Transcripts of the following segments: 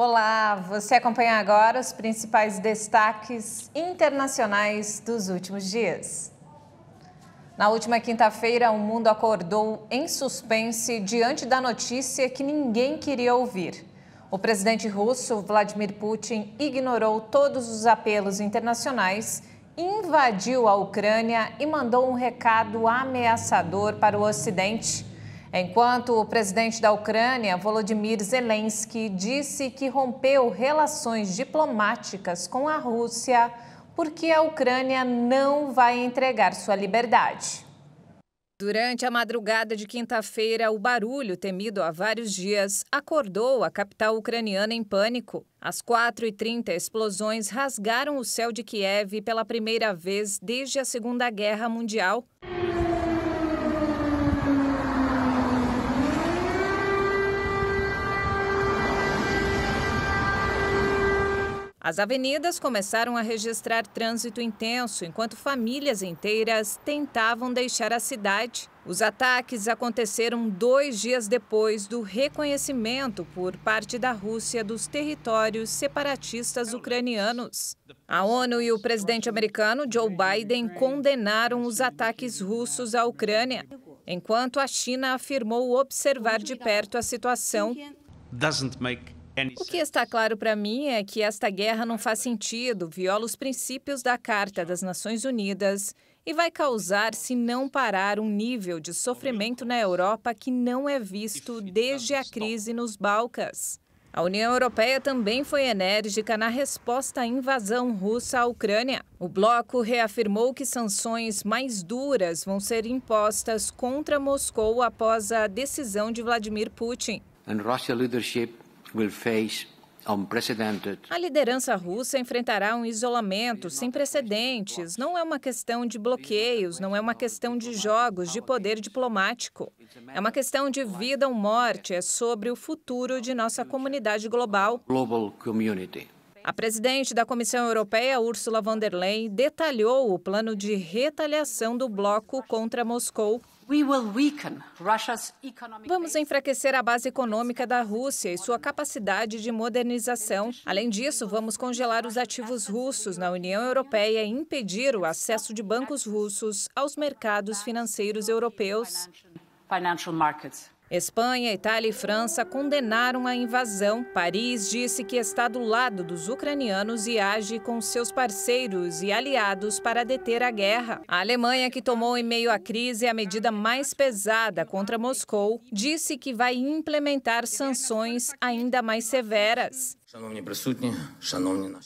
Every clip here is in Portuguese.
Olá, você acompanha agora os principais destaques internacionais dos últimos dias. Na última quinta-feira, o mundo acordou em suspense diante da notícia que ninguém queria ouvir. O presidente russo Vladimir Putin ignorou todos os apelos internacionais, invadiu a Ucrânia e mandou um recado ameaçador para o Ocidente Enquanto o presidente da Ucrânia, Volodymyr Zelensky, disse que rompeu relações diplomáticas com a Rússia porque a Ucrânia não vai entregar sua liberdade. Durante a madrugada de quinta-feira, o barulho temido há vários dias acordou a capital ucraniana em pânico. Às 4h30, explosões rasgaram o céu de Kiev pela primeira vez desde a Segunda Guerra Mundial. As avenidas começaram a registrar trânsito intenso enquanto famílias inteiras tentavam deixar a cidade. Os ataques aconteceram dois dias depois do reconhecimento por parte da Rússia dos territórios separatistas ucranianos. A ONU e o presidente americano Joe Biden condenaram os ataques russos à Ucrânia, enquanto a China afirmou observar de perto a situação. Doesn't make o que está claro para mim é que esta guerra não faz sentido, viola os princípios da Carta das Nações Unidas e vai causar, se não parar, um nível de sofrimento na Europa que não é visto desde é a crise nos Balcãs. A União Europeia também foi enérgica na resposta à invasão russa à Ucrânia. O bloco reafirmou que sanções mais duras vão ser impostas contra Moscou após a decisão de Vladimir Putin. And Russia leadership will face a liderança russa enfrentará um isolamento sem precedentes. Não é uma questão de bloqueios, não é uma questão de jogos de poder diplomático. É uma questão de vida ou morte, é sobre o futuro de nossa comunidade global. A presidente da Comissão Europeia, Ursula von der Leyen, detalhou o plano de retaliação do bloco contra Moscou. Vamos enfraquecer a base econômica da Rússia e sua capacidade de modernização. Além disso, vamos congelar os ativos russos na União Europeia e impedir o acesso de bancos russos aos mercados financeiros europeus. Espanha, Itália e França condenaram a invasão. Paris disse que está do lado dos ucranianos e age com seus parceiros e aliados para deter a guerra. A Alemanha, que tomou em meio à crise a medida mais pesada contra Moscou, disse que vai implementar sanções ainda mais severas.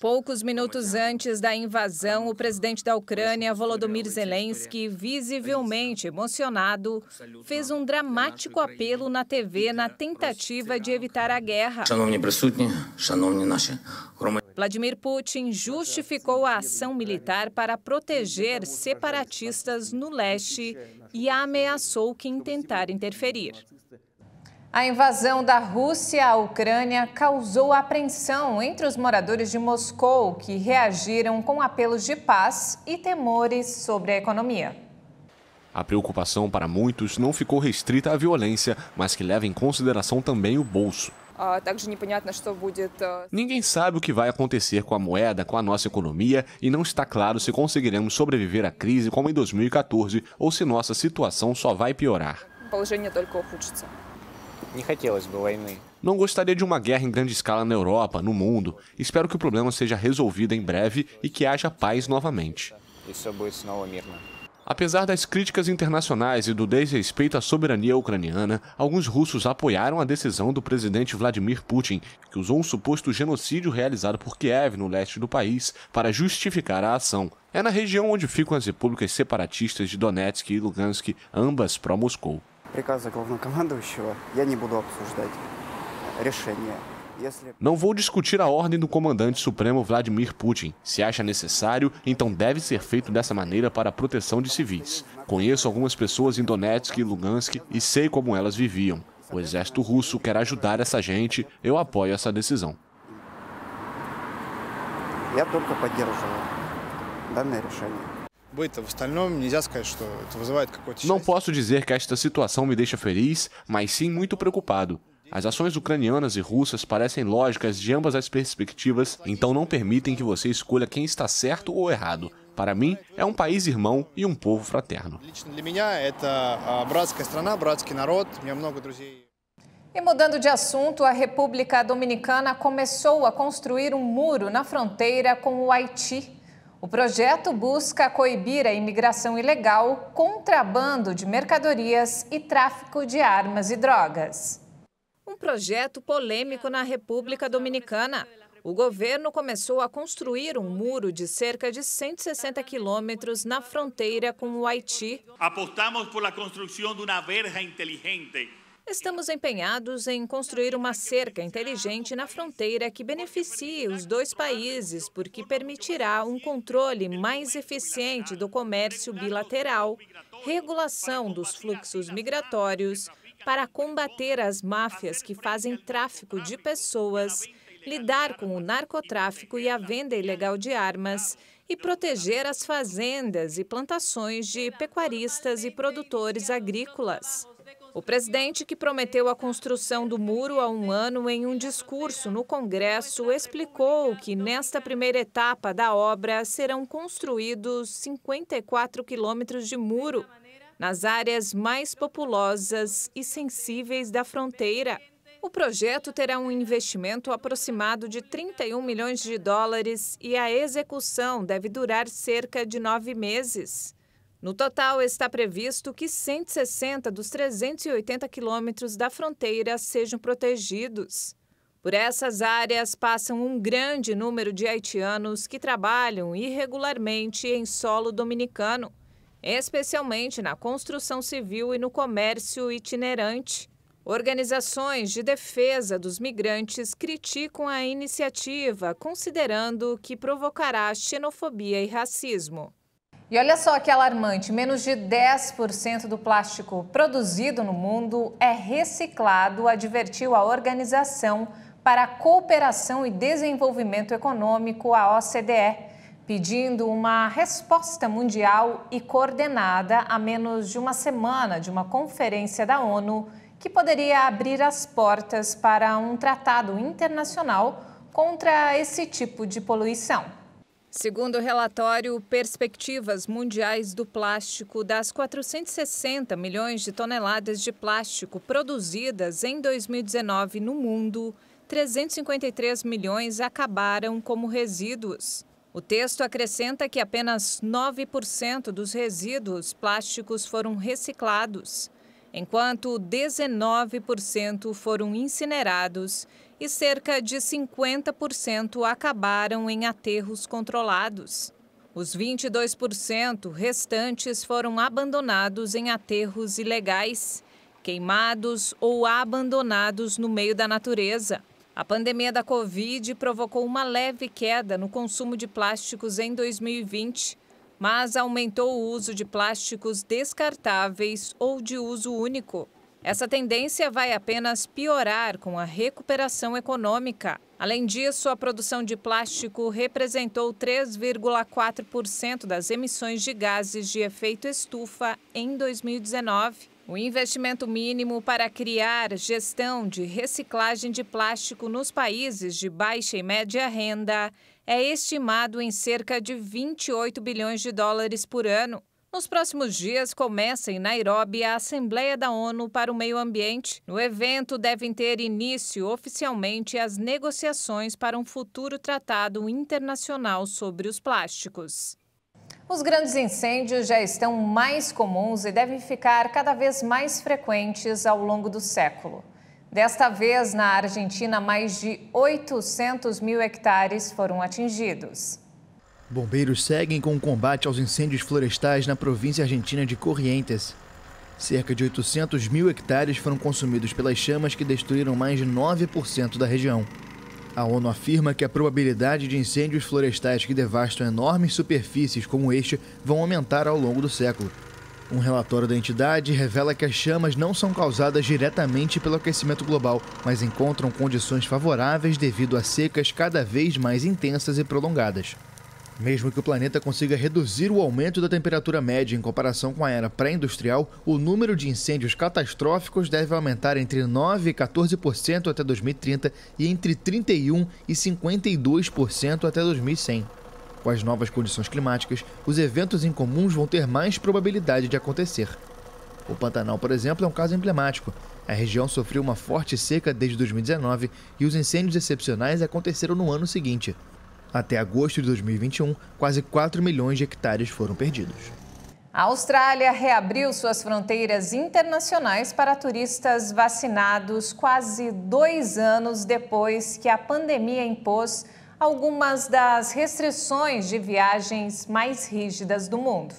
Poucos minutos antes da invasão, o presidente da Ucrânia, Volodymyr Zelensky, visivelmente emocionado, fez um dramático apelo na TV na tentativa de evitar a guerra. Vladimir Putin justificou a ação militar para proteger separatistas no leste e ameaçou quem tentar interferir. A invasão da Rússia à Ucrânia causou apreensão entre os moradores de Moscou, que reagiram com apelos de paz e temores sobre a economia. A preocupação para muitos não ficou restrita à violência, mas que leva em consideração também o bolso. Э, Ninguém sabe o que vai acontecer com a moeda, com a nossa economia, e não está claro se conseguiremos sobreviver à crise como em 2014 ou se nossa situação só vai piorar. Não gostaria de uma guerra em grande escala na Europa, no mundo. Espero que o problema seja resolvido em breve e que haja paz novamente. Apesar das críticas internacionais e do desrespeito à soberania ucraniana, alguns russos apoiaram a decisão do presidente Vladimir Putin, que usou um suposto genocídio realizado por Kiev, no leste do país, para justificar a ação. É na região onde ficam as repúblicas separatistas de Donetsk e Lugansk, ambas pró-Moscou главнокомандующего я не буду обсуждать. Решение. Não vou discutir a ordem do comandante supremo Vladimir Putin. Se acha necessário, então deve ser feito dessa maneira para a proteção de civis. Conheço algumas pessoas em Donetsk e Lugansk e sei como elas viviam. O exército russo quer ajudar essa gente, eu apoio essa decisão. Я только поддерживаю данное não posso dizer que esta situação me deixa feliz, mas sim muito preocupado. As ações ucranianas e russas parecem lógicas de ambas as perspectivas, então não permitem que você escolha quem está certo ou errado. Para mim, é um país irmão e um povo fraterno. E mudando de assunto, a República Dominicana começou a construir um muro na fronteira com o Haiti. O projeto busca coibir a imigração ilegal, contrabando de mercadorias e tráfico de armas e drogas. Um projeto polêmico na República Dominicana. O governo começou a construir um muro de cerca de 160 quilômetros na fronteira com o Haiti. Apostamos por la construção de uma verja inteligente Estamos empenhados em construir uma cerca inteligente na fronteira que beneficie os dois países, porque permitirá um controle mais eficiente do comércio bilateral, regulação dos fluxos migratórios, para combater as máfias que fazem tráfico de pessoas, lidar com o narcotráfico e a venda ilegal de armas e proteger as fazendas e plantações de pecuaristas e produtores agrícolas. O presidente, que prometeu a construção do muro há um ano em um discurso no Congresso, explicou que nesta primeira etapa da obra serão construídos 54 quilômetros de muro nas áreas mais populosas e sensíveis da fronteira. O projeto terá um investimento aproximado de 31 milhões de dólares e a execução deve durar cerca de nove meses. No total, está previsto que 160 dos 380 quilômetros da fronteira sejam protegidos. Por essas áreas passam um grande número de haitianos que trabalham irregularmente em solo dominicano, especialmente na construção civil e no comércio itinerante. Organizações de defesa dos migrantes criticam a iniciativa, considerando que provocará xenofobia e racismo. E olha só que alarmante: menos de 10% do plástico produzido no mundo é reciclado, advertiu a Organização para a Cooperação e Desenvolvimento Econômico, a OCDE, pedindo uma resposta mundial e coordenada a menos de uma semana de uma conferência da ONU que poderia abrir as portas para um tratado internacional contra esse tipo de poluição. Segundo o relatório Perspectivas Mundiais do Plástico, das 460 milhões de toneladas de plástico produzidas em 2019 no mundo, 353 milhões acabaram como resíduos. O texto acrescenta que apenas 9% dos resíduos plásticos foram reciclados, enquanto 19% foram incinerados e cerca de 50% acabaram em aterros controlados. Os 22% restantes foram abandonados em aterros ilegais, queimados ou abandonados no meio da natureza. A pandemia da Covid provocou uma leve queda no consumo de plásticos em 2020, mas aumentou o uso de plásticos descartáveis ou de uso único. Essa tendência vai apenas piorar com a recuperação econômica. Além disso, a produção de plástico representou 3,4% das emissões de gases de efeito estufa em 2019. O investimento mínimo para criar gestão de reciclagem de plástico nos países de baixa e média renda é estimado em cerca de 28 bilhões de dólares por ano. Nos próximos dias, começa em Nairobi a Assembleia da ONU para o Meio Ambiente. No evento, devem ter início oficialmente as negociações para um futuro tratado internacional sobre os plásticos. Os grandes incêndios já estão mais comuns e devem ficar cada vez mais frequentes ao longo do século. Desta vez, na Argentina, mais de 800 mil hectares foram atingidos. Bombeiros seguem com o combate aos incêndios florestais na província argentina de Corrientes. Cerca de 800 mil hectares foram consumidos pelas chamas que destruíram mais de 9% da região. A ONU afirma que a probabilidade de incêndios florestais que devastam enormes superfícies como este vão aumentar ao longo do século. Um relatório da entidade revela que as chamas não são causadas diretamente pelo aquecimento global, mas encontram condições favoráveis devido a secas cada vez mais intensas e prolongadas. Mesmo que o planeta consiga reduzir o aumento da temperatura média em comparação com a era pré-industrial, o número de incêndios catastróficos deve aumentar entre 9 e 14% até 2030 e entre 31 e 52% até 2100. Com as novas condições climáticas, os eventos incomuns vão ter mais probabilidade de acontecer. O Pantanal, por exemplo, é um caso emblemático. A região sofreu uma forte seca desde 2019 e os incêndios excepcionais aconteceram no ano seguinte. Até agosto de 2021, quase 4 milhões de hectares foram perdidos. A Austrália reabriu suas fronteiras internacionais para turistas vacinados quase dois anos depois que a pandemia impôs algumas das restrições de viagens mais rígidas do mundo.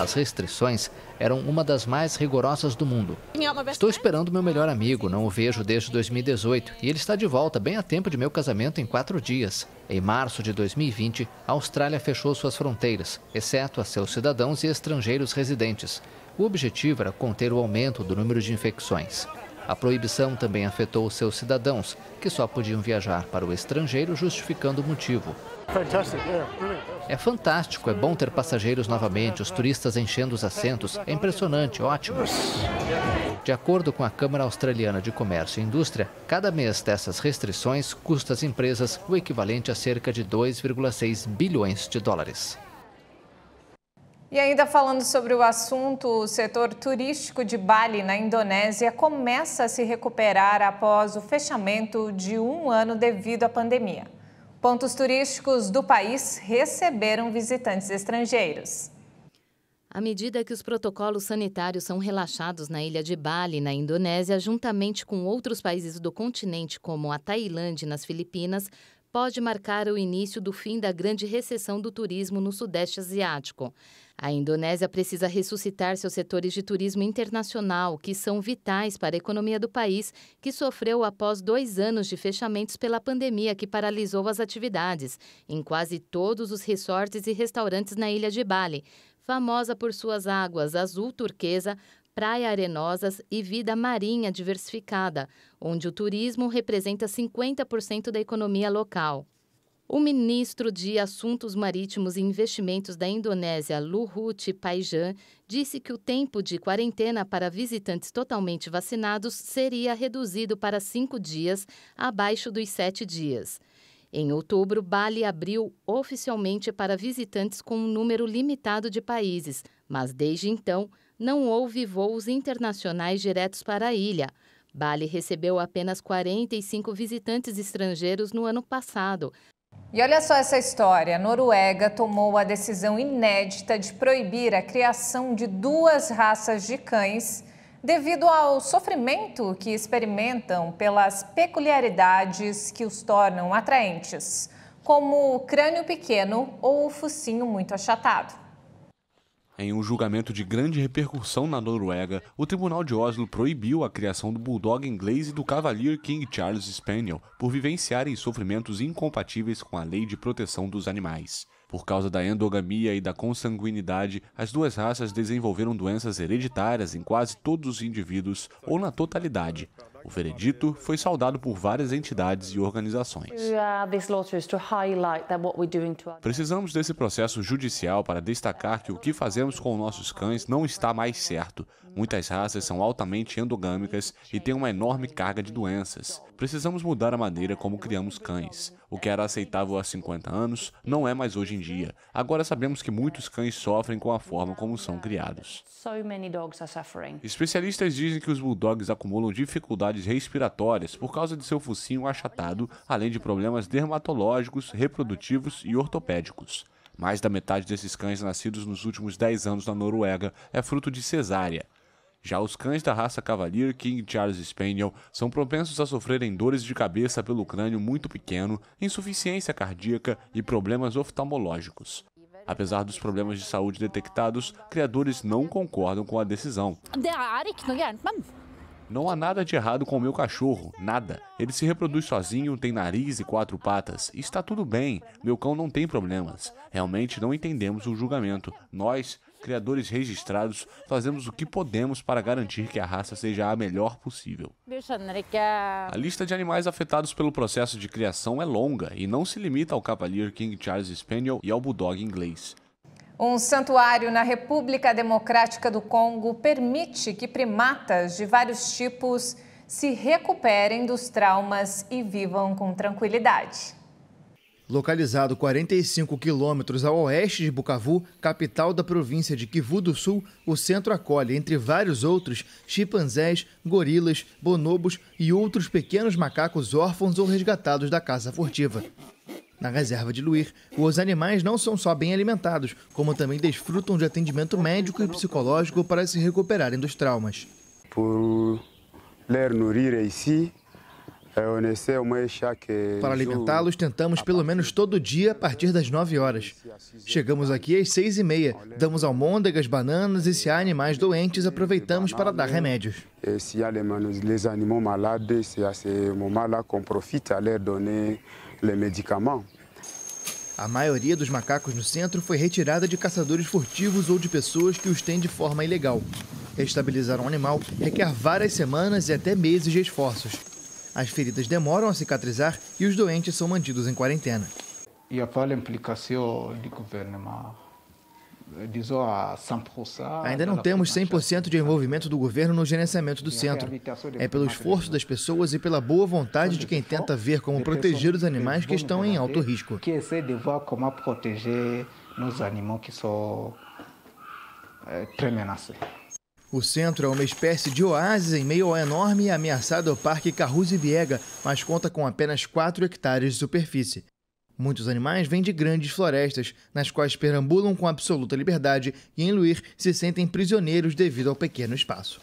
As restrições eram uma das mais rigorosas do mundo. Estou esperando meu melhor amigo, não o vejo desde 2018 e ele está de volta bem a tempo de meu casamento em quatro dias. Em março de 2020, a Austrália fechou suas fronteiras, exceto a seus cidadãos e estrangeiros residentes. O objetivo era conter o aumento do número de infecções. A proibição também afetou seus cidadãos, que só podiam viajar para o estrangeiro, justificando o motivo. É. é fantástico, é bom ter passageiros novamente, os turistas enchendo os assentos. É impressionante, ótimo. De acordo com a Câmara Australiana de Comércio e Indústria, cada mês dessas restrições custa às empresas o equivalente a cerca de 2,6 bilhões de dólares. E ainda falando sobre o assunto, o setor turístico de Bali, na Indonésia, começa a se recuperar após o fechamento de um ano devido à pandemia. Pontos turísticos do país receberam visitantes estrangeiros. À medida que os protocolos sanitários são relaxados na ilha de Bali, na Indonésia, juntamente com outros países do continente, como a Tailândia e nas Filipinas, pode marcar o início do fim da grande recessão do turismo no Sudeste Asiático. A Indonésia precisa ressuscitar seus setores de turismo internacional, que são vitais para a economia do país, que sofreu após dois anos de fechamentos pela pandemia que paralisou as atividades em quase todos os resorts e restaurantes na ilha de Bali famosa por suas águas azul turquesa, praia arenosas e vida marinha diversificada, onde o turismo representa 50% da economia local. O ministro de Assuntos Marítimos e Investimentos da Indonésia, Luhut Paijan, disse que o tempo de quarentena para visitantes totalmente vacinados seria reduzido para cinco dias, abaixo dos sete dias. Em outubro, Bali abriu oficialmente para visitantes com um número limitado de países, mas desde então não houve voos internacionais diretos para a ilha. Bali recebeu apenas 45 visitantes estrangeiros no ano passado. E olha só essa história: a Noruega tomou a decisão inédita de proibir a criação de duas raças de cães devido ao sofrimento que experimentam pelas peculiaridades que os tornam atraentes, como o crânio pequeno ou o focinho muito achatado. Em um julgamento de grande repercussão na Noruega, o Tribunal de Oslo proibiu a criação do Bulldog inglês e do Cavalier King Charles Spaniel por vivenciarem sofrimentos incompatíveis com a lei de proteção dos animais. Por causa da endogamia e da consanguinidade, as duas raças desenvolveram doenças hereditárias em quase todos os indivíduos ou na totalidade, o veredito foi saudado por várias entidades e organizações. Precisamos desse processo judicial para destacar que o que fazemos com nossos cães não está mais certo, Muitas raças são altamente endogâmicas e têm uma enorme carga de doenças. Precisamos mudar a maneira como criamos cães. O que era aceitável há 50 anos não é mais hoje em dia. Agora sabemos que muitos cães sofrem com a forma como são criados. Especialistas dizem que os bulldogs acumulam dificuldades respiratórias por causa de seu focinho achatado, além de problemas dermatológicos, reprodutivos e ortopédicos. Mais da metade desses cães nascidos nos últimos 10 anos na Noruega é fruto de cesárea. Já os cães da raça Cavalier King Charles Spaniel são propensos a sofrerem dores de cabeça pelo crânio muito pequeno, insuficiência cardíaca e problemas oftalmológicos. Apesar dos problemas de saúde detectados, criadores não concordam com a decisão. Er não há nada de errado com o meu cachorro, nada. Ele se reproduz sozinho, tem nariz e quatro patas. Está tudo bem, meu cão não tem problemas. Realmente não entendemos o julgamento. Nós criadores registrados, fazemos o que podemos para garantir que a raça seja a melhor possível. A lista de animais afetados pelo processo de criação é longa e não se limita ao Cavalier King Charles Spaniel e ao Bulldog inglês. Um santuário na República Democrática do Congo permite que primatas de vários tipos se recuperem dos traumas e vivam com tranquilidade. Localizado 45 quilômetros ao oeste de Bukavu, capital da província de Kivu do Sul, o centro acolhe, entre vários outros, chimpanzés, gorilas, bonobos e outros pequenos macacos órfãos ou resgatados da caça furtiva. Na reserva de Luir, os animais não são só bem alimentados, como também desfrutam de atendimento médico e psicológico para se recuperarem dos traumas. Por les e si, é, para alimentá-los, tentamos pelo menos todo dia a partir das 9 horas. Chegamos aqui às 6 e meia, damos almôndegas, bananas e se há animais doentes, aproveitamos para dar remédios. Se há les animaux malades, c'est à ce moment-là qu'on profite A maioria dos macacos no centro foi retirada de caçadores furtivos ou de pessoas que os têm de forma ilegal. Estabilizar um animal requer várias semanas e até meses de esforços. As feridas demoram a cicatrizar e os doentes são mantidos em quarentena. Eh, Ainda não temos 100% de envolvimento do governo no gerenciamento do centro. É pelo esforço das pessoas e pela boa vontade de quem tenta ver como proteger os animais que estão em alto risco. Que como proteger animais que são o centro é uma espécie de oásis em meio ao enorme e ameaçado Parque Carruz e Viega, mas conta com apenas 4 hectares de superfície. Muitos animais vêm de grandes florestas, nas quais perambulam com absoluta liberdade e em Luir se sentem prisioneiros devido ao pequeno espaço.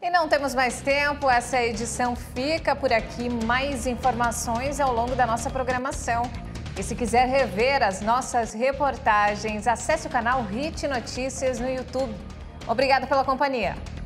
E não temos mais tempo, essa edição fica por aqui. Mais informações ao longo da nossa programação. E se quiser rever as nossas reportagens, acesse o canal Hit Notícias no YouTube. Obrigada pela companhia.